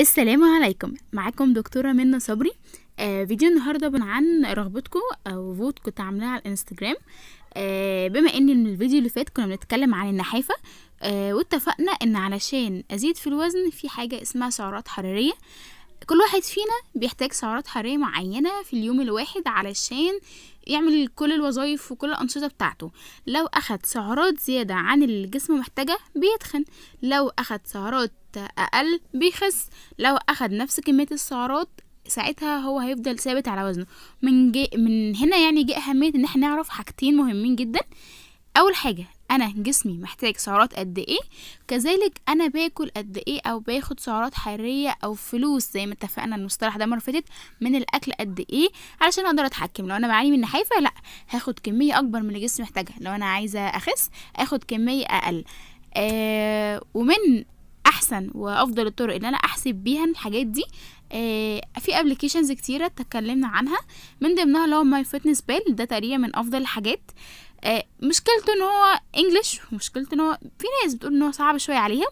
السلام عليكم معاكم دكتوره منى صبري آه فيديو النهارده عن رغبتكم او فوت كنت عاملاه على الانستجرام آه بما ان من الفيديو اللي فات كنا بنتكلم عن النحافه آه واتفقنا ان علشان ازيد في الوزن في حاجه اسمها سعرات حراريه آه كل واحد فينا بيحتاج سعرات حرارية معينة في اليوم الواحد علشان يعمل كل الوظائف وكل الأنشطة بتاعته لو أخد سعرات زيادة عن اللي الجسم محتاجة بيتخن لو أخد سعرات أقل بيخس لو أخد نفس كمية السعرات ساعتها هو هيفضل ثابت على وزنه من جي من هنا يعني جه أهمية إن احنا نعرف حاجتين مهمين جدا أول حاجة انا جسمي محتاج سعرات قد ايه كذلك انا باكل قد ايه او باخد سعرات حراريه او فلوس زي ما اتفقنا المصطلح ده مره فاتت من الاكل قد ايه علشان اقدر اتحكم لو انا بعاني من نحيفه لا هاخد كميه اكبر من اللي جسمي محتاجها لو انا عايزه اخس اخد كميه اقل آه ومن احسن وافضل الطرق ان انا احسب بيها الحاجات دي آه في ابلكيشنز كتيره اتكلمنا عنها من ضمنها اللي هو ماي فيتنس بال ده تقريبا من افضل الحاجات آه آه، مشكلته ان هو انجلش مشكلته ان هو في ناس بتقول ان هو صعب شويه عليهم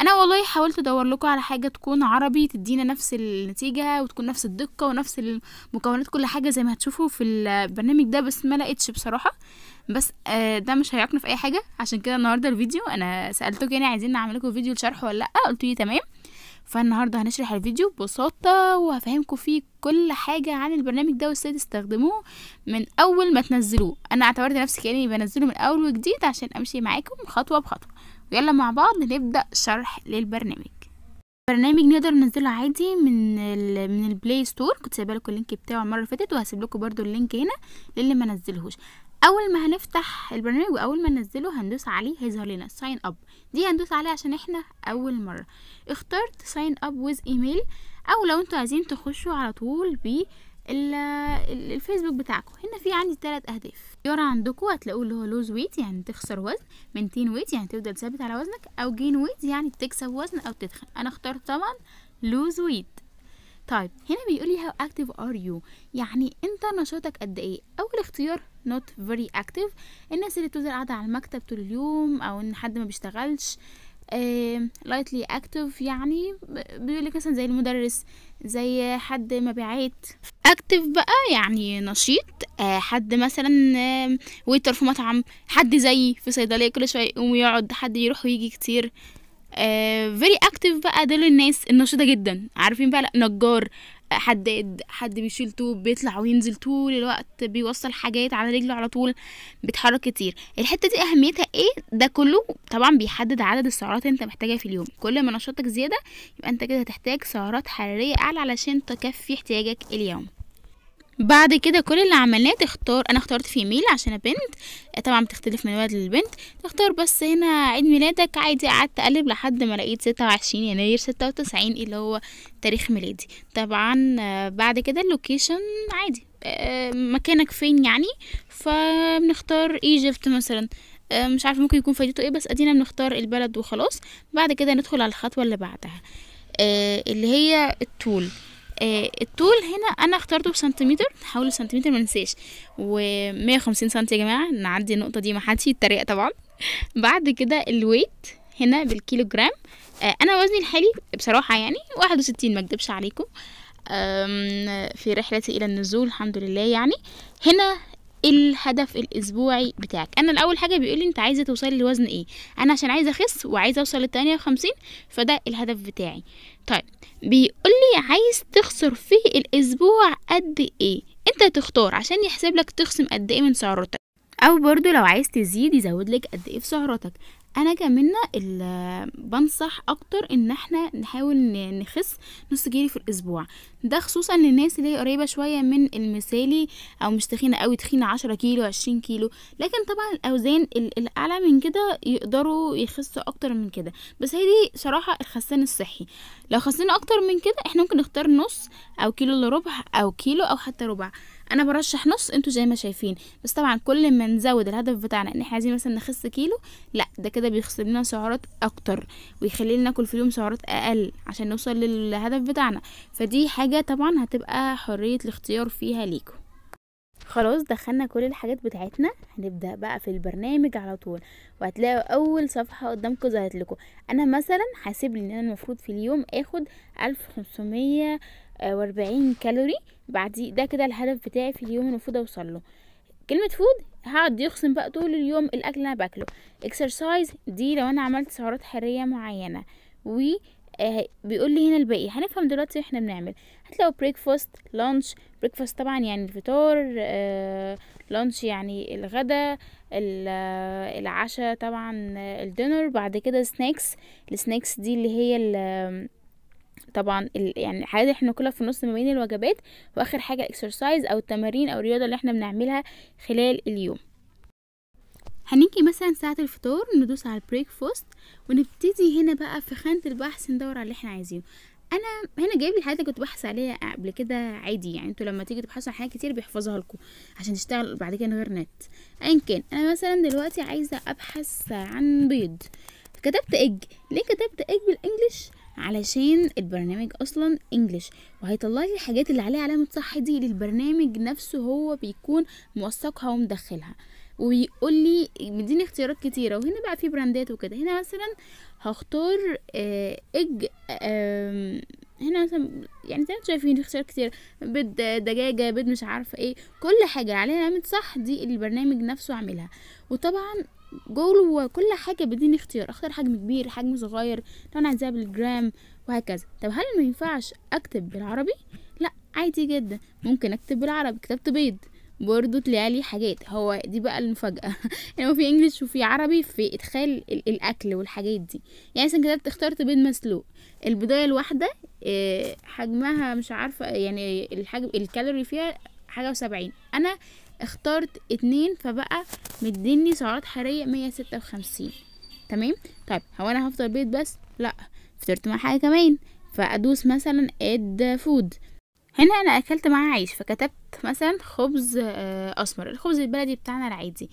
انا والله حاولت ادور لكم على حاجه تكون عربي تدينا نفس النتيجه وتكون نفس الدقه ونفس المكونات كل حاجه زي ما هتشوفوا في البرنامج ده بس ما لقيتش بصراحه بس آه، ده مش هيعاقنا في اي حاجه عشان كده النهارده الفيديو انا سالتكم يعني عايزين نعمل لكم فيديو لشرح ولا لا قلتوا لي تمام فالنهارده هنشرح الفيديو ببساطه وهفهمكم فيه كل حاجه عن البرنامج ده وازاي تستخدموه من اول ما تنزلوه انا اعتبرت نفسي كاني بنزله من اول وجديد عشان امشي معاكم خطوه بخطوه ويلا مع بعض نبدا شرح للبرنامج برنامج نقدر ننزله عادي من ال من البلاي ستور كنت سايبه لكم اللينك بتاعه المره اللي فاتت وهسيب لكم برده اللينك هنا للي ما نزلهوش اول ما هنفتح البرنامج واول ما ننزله هندوس عليه هيظهر لنا ساين اب دي هندوس عليه عشان احنا اول مره اخترت ساين اب ويز ايميل او لو انتوا عايزين تخشوا على طول ب الفيسبوك بتاعكم هنا في عندي ثلاث اهداف يرى عندكم هتلاقوه اللي هو لوز ويت يعني تخسر وزن منتين ويت يعني تفضل ثابت على وزنك او جين ويت يعني تكسب وزن او تتخن انا اخترت طبعا لوز ويت طيب هنا بيقول لي how active are you يعني انت نشاطك قد ايه اول اختيار not very active الناس اللي بتفضل قاعده على المكتب طول اليوم او ان حد ما بيشتغلش لايتلي uh, اكتف يعني بيقول لك مثلا زي المدرس زي حد مبيعات اكتف بقى يعني نشيط uh, حد مثلا ويتر في مطعم حد زي في صيدليه كل شويه يقوم يقعد حد يروح ويجي كتير فيري uh, اكتف بقى دول الناس النشيطه جدا عارفين بقى لا نجار آه، حداد حد بيشيل طوب بيطلع وينزل طول الوقت بيوصل حاجات على رجله على طول بيتحرك كتير الحته دي اهميتها ايه ده كله طبعا بيحدد عدد السعرات انت محتاجها في اليوم كل ما نشاطك زياده يبقى انت كده هتحتاج سعرات حراريه اعلى علشان تكفي احتياجك اليوم بعد كده كل اللي عملناه تختار انا اخترت فيميل عشان بنت طبعا بتختلف من ولد للبنت تختار بس هنا عيد ميلادك عادي قعدت اقلب لحد ما لقيت ستة وعشرين يناير ستة وتسعين اللي هو تاريخ ميلادي طبعا بعد كده اللوكيشن عادي آه، مكانك فين يعني فبنختار ايجيبت مثلا آه، مش عارفه ممكن يكون فايدته ايه بس ادينا بنختار البلد وخلاص بعد كده ندخل على الخطوه اللي بعدها آه، اللي هي الطول آه، الطول هنا انا اخترته بسنتيمتر حوالي سنتيمتر ما ننساش و150 سم يا جماعه نعدي النقطه دي ما حدش يتريق طبعا بعد كده الويت هنا بالكيلو جرام آه، انا وزني الحالي بصراحه يعني 61 ما اكدبش عليكم في رحلتي الى النزول الحمد لله يعني هنا الهدف الاسبوعي بتاعك انا الاول حاجه بيقول لي انت عايزه توصلي لوزن ايه انا عشان عايزه اخس وعايزه اوصل لل 58 فده الهدف بتاعي طيب بيقول لي عايز تخسر في الاسبوع قد ايه انت تختار عشان يحسب لك تخصم قد ايه من سعراتك او برضو لو عايز تزيد يزود لك قد ايه في سعراتك انا كمنا بنصح اكتر ان احنا نحاول نخس نص كيلو في الاسبوع ده خصوصا للناس اللي هي قريبة شوية من المثالي او مش تخينة اوي تخينة عشرة كيلو عشرين كيلو لكن طبعا الاوزان الاعلى من كده يقدروا يخسوا اكتر من كده بس هي دي صراحة الخسان الصحي لو خسينا اكتر من كده احنا ممكن نختار نص او كيلو الا ربع او كيلو او حتى ربع انا برشح نص انتوا زي ما شايفين بس طبعا كل ما نزود الهدف بتاعنا ان احنا عايزين مثلا نخس كيلو لا ده كده بيخسر لنا سعرات اكتر ويخلي لنا ناكل في اليوم سعرات اقل عشان نوصل للهدف بتاعنا فدي حاجه طبعا هتبقى حريه الاختيار فيها ليكم خلاص دخلنا كل الحاجات بتاعتنا هنبدا بقى في البرنامج على طول وهتلاقوا اول صفحه قدامكم ظهرت لكم انا مثلا حاسب لي ان انا المفروض في اليوم اخد 1540 كالوري بعدي ده كده الهدف بتاعي في اليوم المفروض اوصل له كلمه فود هقعد يخصم بقى طول اليوم الاكل اللي انا باكله اكسرسايز دي لو انا عملت سعرات حراريه معينه و آه بيقول لي هنا الباقي هنفهم دلوقتي احنا بنعمل هتلاقوا بريكفاست لانش بريكفاست طبعا يعني الفطار آه لانش يعني الغدا آه، العشاء طبعا آه، الدينر بعد كده سناكس السناكس دي اللي هي ال آه، طبعا ال يعني الحاجات اللي احنا كلها في النص ما بين الوجبات واخر حاجه اكسرسايز او التمارين او الرياضه اللي احنا بنعملها خلال اليوم هنيجي مثلا ساعة الفطار ندوس على البريك فوست ونبتدي هنا بقى في خانة البحث ندور على اللي احنا عايزينه انا هنا جايب الحاجات اللي كنت بحث عليها قبل كده عادي يعني انتوا لما تيجي تبحثوا عن حاجات كتير بيحفظها لكم عشان تشتغل بعد كده من غير نت ايا كان انا مثلا دلوقتي عايزه ابحث عن بيض كتبت اج ليه كتبت اج بالانجلش علشان البرنامج اصلا انجلش وهيطلع لي الحاجات اللي عليها علامه صح دي للبرنامج نفسه هو بيكون موثقها ومدخلها ويقول لي مديني اختيارات كتيره وهنا بقى في براندات وكده هنا مثلا هختار اج آه، هنا مثلا يعني زي ما شايفين اختيارات كتير بيض دجاجة بيض مش عارفة ايه كل حاجة عليها علامة صح دي البرنامج نفسه عاملها وطبعا جوه كل حاجة بديني اختيار اختار حجم كبير حجم صغير انا عايزاها بالجرام وهكذا طب هل ما ينفعش اكتب بالعربي لا عادي جدا ممكن اكتب بالعربي كتبت بيض برضو تلاقي حاجات هو دي بقى المفاجأة يعني في انجليش وفي عربي في ادخال الاكل والحاجات دي يعني مثلا كتبت اخترت بيض مسلوق البضاية الواحدة آه، حجمها مش عارفة يعني الحجم الكالوري فيها حاجة وسبعين انا اخترت اتنين فبقى مديني سعرات حرارية مية ستة وخمسين تمام طيب هو انا هفطر بيت بس لا فطرت مع حاجة كمان فادوس مثلا اد فود هنا انا اكلت معاه عيش فكتبت مثلا خبز آه، اسمر الخبز البلدي بتاعنا العادي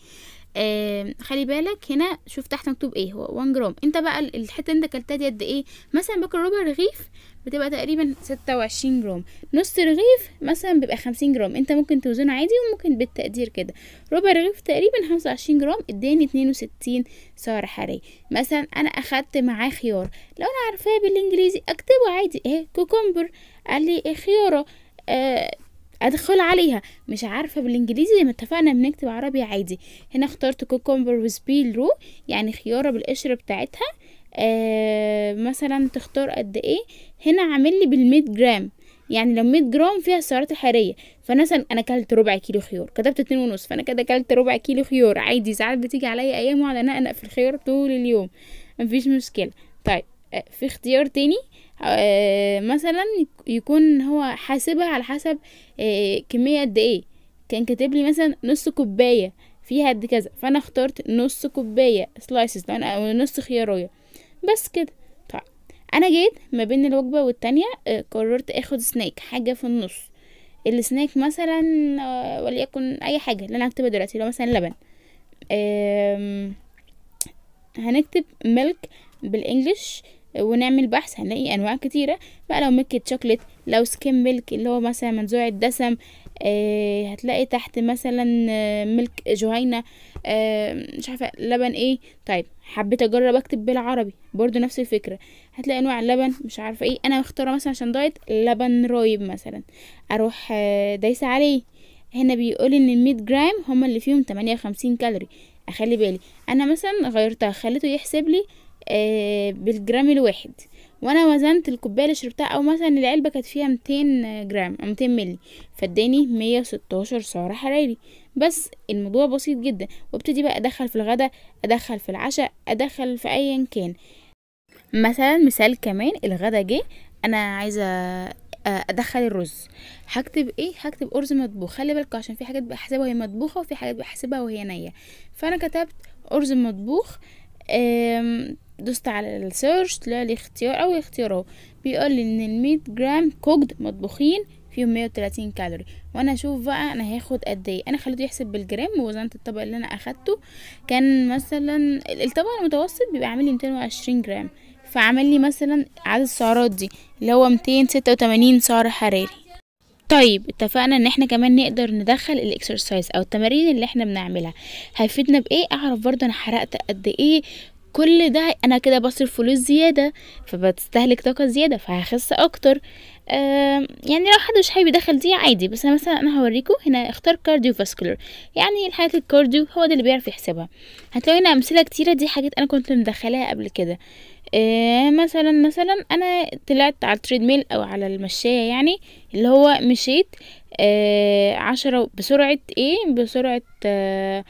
آه خلي بالك هنا شوف تحت مكتوب ايه هو 1 جرام انت بقى الحته انت كلتها دي قد ايه مثلا باكل ربع رغيف بتبقى تقريبا ستة وعشرين جرام نص رغيف مثلا بيبقى خمسين جرام انت ممكن توزنه عادي وممكن بالتقدير كده ربع رغيف تقريبا خمسة وعشرين جرام اداني اتنين وستين سعر حراري مثلا انا اخدت معاه خيار لو انا عارفاه بالانجليزي اكتبه عادي اهي كوكمبر قال لي إيه خياره آه ادخل عليها مش عارفة بالانجليزي زي ما اتفقنا بنكتب عربي عادي هنا اخترت كوكومبر وسبيل رو يعني خيارة بالقشر بتاعتها آه مثلا تختار قد ايه هنا عامل لي بالميت جرام يعني لو 100 جرام فيها السعرات الحراريه فانا مثلا انا اكلت ربع كيلو خيار كتبت اتنين ونص فانا كده اكلت ربع كيلو خيار عادي ساعات بتيجي عليا ايام واقعد انقنق في الخيار طول اليوم مفيش مشكله طيب آه، في اختيار تاني آه، مثلا يكون هو حاسبها على حسب آه، كمية قد ايه كان كاتب لي مثلا نص كوباية فيها قد كذا فانا اخترت نص كوباية سلايسز او نص خيارية بس كده طيب انا جيت ما بين الوجبة والتانية آه، قررت اخد سناك حاجة في النص السناك مثلا وليكن اي حاجة اللي انا هكتبها دلوقتي لو مثلا لبن هنكتب ميلك بالانجلش ونعمل بحث هنلاقي انواع كتيره بقى لو ميلك شوكليت لو سكين ميلك اللي هو مثلا منزوع الدسم آه هتلاقي تحت مثلا آه، ملك جهينه آه مش عارفه لبن ايه طيب حبيت اجرب اكتب بالعربي برضو نفس الفكره هتلاقي انواع اللبن مش عارفه ايه انا مختاره مثلا عشان دايت لبن رايب مثلا اروح آه، دايسه عليه هنا بيقول ان ال 100 جرام هما اللي فيهم 58 كالوري اخلي بالي انا مثلا غيرتها خليته يحسب لي آه، بالجرام الواحد وانا وزنت الكوبايه اللي شربتها او مثلا العلبه كانت فيها 200 جرام او 200 مللي فاداني 116 سعر حراري بس الموضوع بسيط جدا وابتدي بقى ادخل في الغدا ادخل في العشاء ادخل في ايا كان مثلا مثال كمان الغدا جه انا عايزه آه، ادخل الرز هكتب ايه هكتب ارز مطبوخ خلي بالك عشان في حاجات بحسبها وهي مطبوخه وفي حاجات بحسبها وهي نيه فانا كتبت ارز مطبوخ دوست على السيرش طلع لي اختيار اول اختيار بيقول لي ان 100 جرام كوكد مطبوخين فيهم 130 كالوري وانا اشوف بقى انا هاخد قد ايه انا خليته يحسب بالجرام ووزنت الطبق اللي انا اخدته كان مثلا الطبق المتوسط بيبقى عامل لي 220 جرام فعمل لي مثلا عدد السعرات دي اللي هو 286 سعر حراري طيب اتفقنا ان احنا كمان نقدر ندخل الاكسرسايز او التمارين اللي احنا بنعملها هيفيدنا بايه اعرف برضه انا حرقت قد ايه كل ده انا كده بصرف فلوس زياده فبتستهلك طاقه زياده فهخس اكتر يعني لو حد مش حابب يدخل دي عادي بس انا مثلا انا هوريكم هنا اختار كارديو فاسكولر يعني الحاجات الكارديو هو ده اللي بيعرف يحسبها هتلاقوا هنا امثله كتيره دي حاجات انا كنت مدخلاها قبل كده مثلا مثلا انا طلعت على التريد ميل او على المشاية يعني اللي هو مشيت آه، عشرة بسرعة ايه بسرعة آه،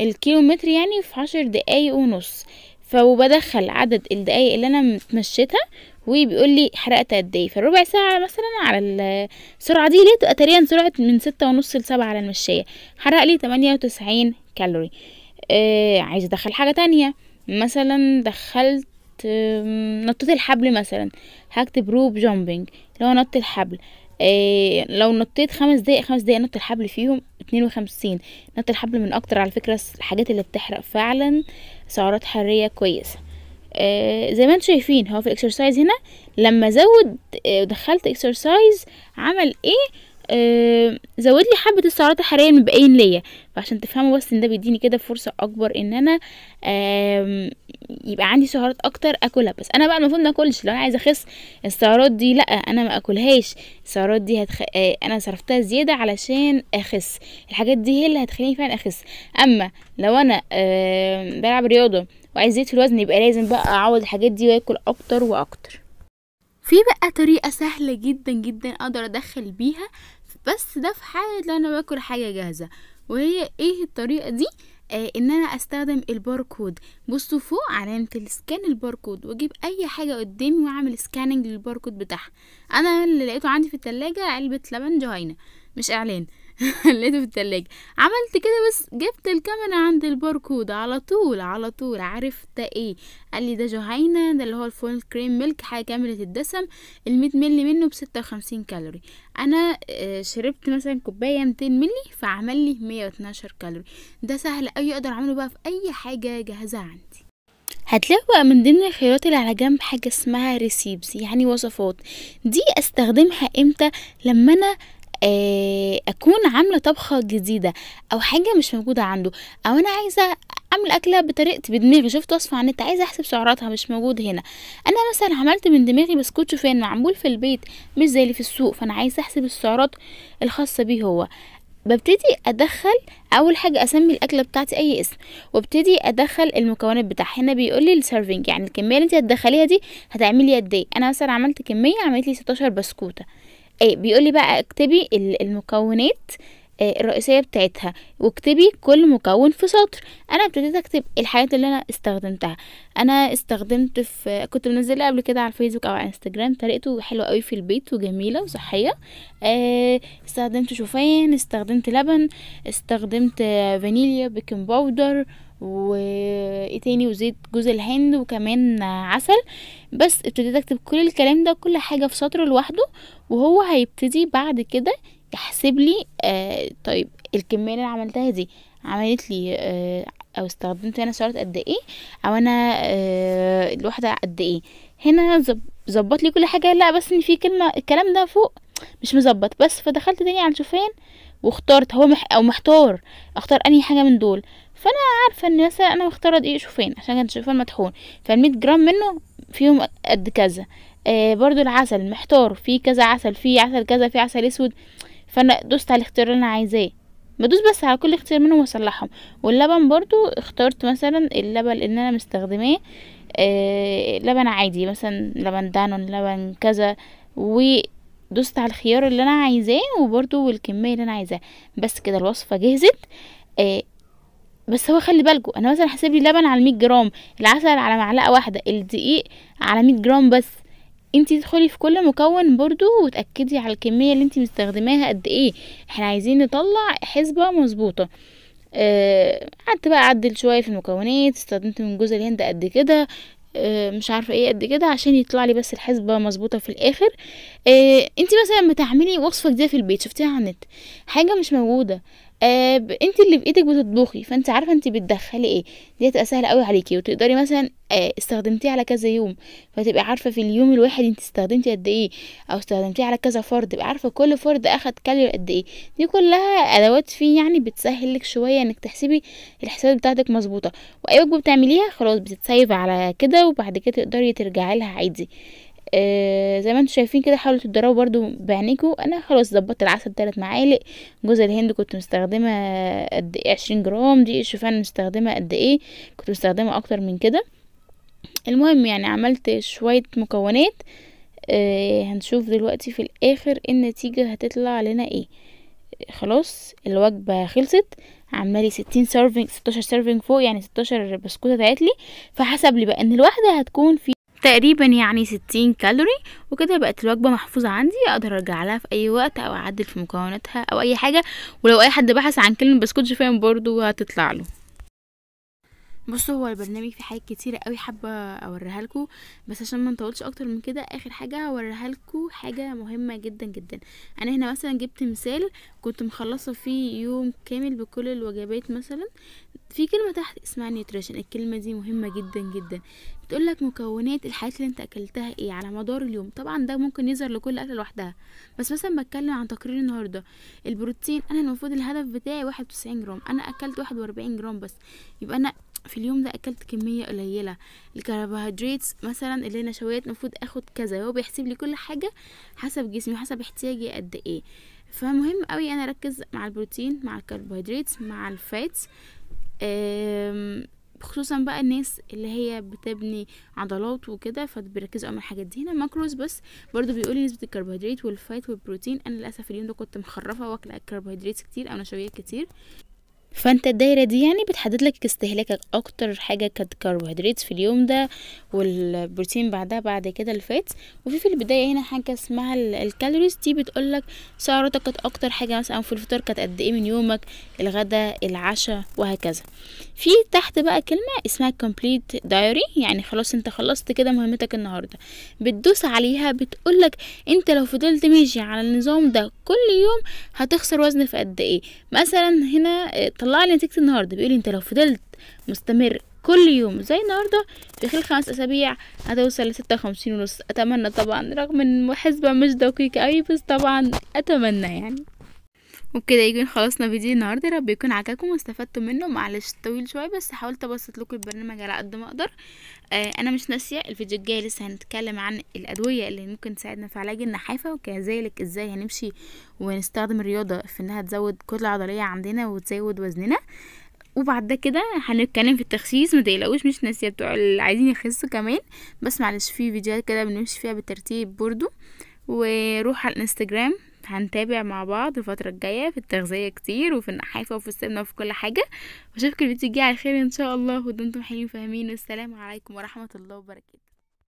الكيلومتر يعني في عشر دقايق ونص فبدخل عدد الدقايق اللي انا متمشيتها وبيقول لي حرقت قد ايه فالربع ساعه مثلا على السرعه دي ليه تبقى تقريبا سرعه من ستة ونص لسبعة على المشايه حرق لي تمانية وتسعين كالوري آه عايزه ادخل حاجه تانية مثلا دخلت آه نطيت الحبل مثلا هكتب روب جامبنج لو نط الحبل إيه لو نطيت خمس دقايق خمس دقايق نط الحبل فيهم اتنين وخمسين نط الحبل من اكتر على فكرة الحاجات اللي بتحرق فعلا سعرات حرارية كويسة آه زي ما انتم شايفين هو في الاكسرسايز هنا لما زود آه دخلت اكسرسايز عمل ايه آه، زود لي حبه السعرات الحراريه المبقيين ليا فعشان تفهموا بس ان ده بيديني كده فرصه اكبر ان انا يبقى عندي سعرات اكتر اكلها بس انا بقى المفروض ما اكلش لو انا عايزه اخس السعرات دي لا انا ما اكلهاش السعرات دي هتخ... آه، انا صرفتها زياده علشان اخس الحاجات دي هي اللي هتخليني فعلا اخس اما لو انا بلعب رياضه وعايز زيت في الوزن يبقى لازم بقى اعوض الحاجات دي واكل اكتر واكتر في بقى طريقه سهله جدا جدا اقدر ادخل بيها بس ده في حاله لو انا باكل حاجه جاهزه وهي ايه الطريقه دي آه ان انا استخدم الباركود بصوا فوق علامه السكان الباركود واجيب اي حاجه قدامي واعمل سكاننج للباركود بتاعها انا اللي لقيته عندي في التلاجة علبه لبن جهينه مش اعلان لقيته في التلاجة عملت كده بس جبت الكاميرا عند الباركود على طول على طول عرفت ايه قال لي ده جهينة ده اللي هو الفول كريم ميلك حاجة كاملة الدسم المية ملي منه بستة وخمسين كالوري انا آه، شربت مثلا كوباية ميتين ملي فعمل لي مية واتناشر كالوري ده سهل اوي اقدر اعمله بقى في اي حاجة جاهزة عندي هتلاقوا بقى من ضمن الخيارات اللي على جنب حاجة اسمها ريسيبس يعني وصفات دي استخدمها امتى لما انا آه اكون عامله طبخه جديده او حاجه مش موجوده عنده او انا عايزه اعمل اكله بطريقتي بدماغي شفت وصفه على النت عايزه احسب سعراتها مش موجود هنا انا مثلا عملت من دماغي بسكوت شوفان معمول في البيت مش زي اللي في السوق فانا عايزه احسب السعرات الخاصه بيه هو ببتدي ادخل اول حاجه اسمي الاكله بتاعتي اي اسم وابتدي ادخل المكونات بتاعها هنا بيقول لي السيرفنج يعني الكميه اللي انت هتدخليها دي هتعملي قد ايه انا مثلا عملت كميه عملت لي 16 بسكوته ايه بيقول لي بقى اكتبي المكونات آه، الرئيسيه بتاعتها واكتبي كل مكون في سطر انا ابتديت اكتب الحاجات اللي انا استخدمتها انا استخدمت في كنت منزلها قبل كده على الفيسبوك او على انستجرام طريقته حلوه قوي في البيت وجميله وصحيه آه، استخدمت شوفان استخدمت لبن استخدمت فانيليا بيكنج باودر وايه تاني وزيت جوز الهند وكمان عسل بس ابتديت اكتب كل الكلام ده كل حاجه في سطر لوحده وهو هيبتدي بعد كده يحسب لي آه طيب الكميه اللي عملتها دي عملت لي آه او استخدمت انا سعرات قد ايه او انا آه الواحده قد ايه هنا ظبط لي كل حاجه لا بس ان في كلمه الكلام ده فوق مش مظبط بس فدخلت تاني على الشوفان واخترت هو مح او محتار اختار اني حاجه من دول فانا عارفه ان مثلا انا مختاره دقيق شوفان عشان كان شوفان مطحون فالمية جرام منه فيهم قد كذا آه برضو العسل محتار في كذا عسل في عسل كذا في عسل اسود فانا دوست على الاختيار اللي انا عايزاه بدوس بس على كل اختيار منهم واصلحهم واللبن برضو اخترت مثلا اللبن اللي انا مستخدماه آه لبن عادي مثلا لبن دانون لبن كذا ودوست على الخيار اللي انا عايزاه وبرضو الكميه اللي انا عايزاها بس كده الوصفه جهزت آه بس هو خلي بالكوا انا مثلا حاسب لي لبن على 100 جرام العسل على معلقه واحده الدقيق على 100 جرام بس انتي تدخلي في كل مكون برضو وتاكدي على الكميه اللي انتي مستخدماها قد ايه احنا عايزين نطلع حسبه مظبوطه آه قعدت بقى اعدل شويه في المكونات استخدمت من جوز الهند قد كده آه، مش عارفه ايه قد كده عشان يطلع لي بس الحسبه مظبوطه في الاخر آه انت مثلا لما تعملي وصفه جديده في البيت شفتيها على النت حاجه مش موجوده آه انت اللي بايدك بتطبخي فانت عارفه انت بتدخلي ايه دي هتبقى سهله قوي عليكي وتقدري مثلا آه استخدمتيه على كذا يوم فتبقي عارفه في اليوم الواحد انت استخدمتي قد ايه او استخدمتيه على كذا فرد تبقى عارفه كل فرد اخد كالوري قد ايه دي كلها ادوات فيه يعني بتسهل لك شويه انك تحسبي الحسابات بتاعتك مظبوطه واي وجبه بتعمليها خلاص بتتسيف على كده وبعد كده تقدري ترجعي لها عادي آه، زي ما انتم شايفين كده حاولوا تضربوا برضو بعينيكم انا خلاص ظبطت العسل ثلاث معالق جوز الهند كنت مستخدمه قد ايه عشرين جرام دي الشوفان مستخدمه قد ايه كنت مستخدمه اكتر من كده المهم يعني عملت شويه مكونات آه هنشوف دلوقتي في الاخر النتيجه هتطلع لنا ايه خلاص الوجبه خلصت عمالي ستين 60 سيرفنج 16 سيرفنج فوق يعني 16 بسكوته تعت فحسب لي بقى ان الواحده هتكون في تقريبا يعني ستين كالوري وكده بقت الوجبة محفوظة عندي اقدر ارجع لها في اي وقت او اعدل في مكوناتها او اي حاجة ولو اي حد بحث عن كلمة بسكوت شوفان برضو هتطلع له بصوا هو البرنامج فيه حاجات كتيره قوي حابه اوريها لكم بس عشان ما نطولش اكتر من كده اخر حاجه هوريها لكم حاجه مهمه جدا جدا انا هنا مثلا جبت مثال كنت مخلصه فيه يوم كامل بكل الوجبات مثلا في كلمه تحت اسمها نيوتريشن الكلمه دي مهمه جدا جدا بتقول لك مكونات الحاجات اللي انت اكلتها ايه على مدار اليوم طبعا ده ممكن يظهر لكل اكله لوحدها بس مثلا بتكلم عن تقرير النهارده البروتين انا المفروض الهدف بتاعي 91 جرام انا اكلت 41 جرام بس يبقى انا في اليوم ده اكلت كميه قليله الكربوهيدرات مثلا اللي هي نشويات المفروض اخد كذا هو بيحسب لي كل حاجه حسب جسمي وحسب احتياجي قد ايه فمهم قوي انا اركز مع البروتين مع الكربوهيدرات مع الفات خصوصا بقى الناس اللي هي بتبني عضلات وكده فبيركزوا قوي من الحاجات دي هنا ماكروز بس برضو بيقول لي نسبه الكربوهيدرات والفات والبروتين انا للاسف اليوم ده كنت مخرفه واكله الكربوهيدرات كتير او نشويات كتير فانت الدايره دي يعني بتحدد لك استهلاكك اكتر حاجه كانت كربوهيدرات في اليوم ده والبروتين بعدها بعد كده الفات وفي في البدايه هنا حاجه اسمها الكالوريز دي بتقول لك سعراتك كانت اكتر حاجه مثلا في الفطار كانت قد ايه من يومك الغدا العشاء وهكذا في تحت بقى كلمه اسمها كومبليت دايري يعني خلاص انت خلصت كده مهمتك النهارده بتدوس عليها بتقول لك انت لو فضلت ماشي على النظام ده كل يوم هتخسر وزن في قد ايه مثلا هنا آه، طلع لي نتيجه النهارده بيقول انت لو فضلت مستمر كل يوم زي النهارده في خلال خمس اسابيع هتوصل لستة 56 ونص اتمنى طبعا رغم ان المحاسبه مش دقيقه اوي بس طبعا اتمنى يعني وبكده يكون خلصنا فيديو النهارده رب يكون عجبكم واستفدتوا منه معلش طويل شويه بس حاولت ابسط لكم البرنامج على قد ما اقدر آه انا مش ناسيه الفيديو الجاي لسه هنتكلم عن الادويه اللي ممكن تساعدنا في علاج النحافه وكذلك ازاي هنمشي ونستخدم الرياضه في انها تزود كتله عضليه عندنا وتزود وزننا وبعد كده هنتكلم في التخسيس ما تقلقوش مش ناسيه بتوع اللي عايزين يخسوا كمان بس معلش في فيديوهات كده بنمشي فيها بالترتيب برضو وروح على الانستجرام هنتابع مع بعض الفترة الجاية في التغذية كتير وفي النحافة وفي السمنة وفي كل حاجة واشوفكم الفيديو الجاي على خير ان شاء الله ودمتم حلوين فاهمين والسلام عليكم ورحمة الله وبركاته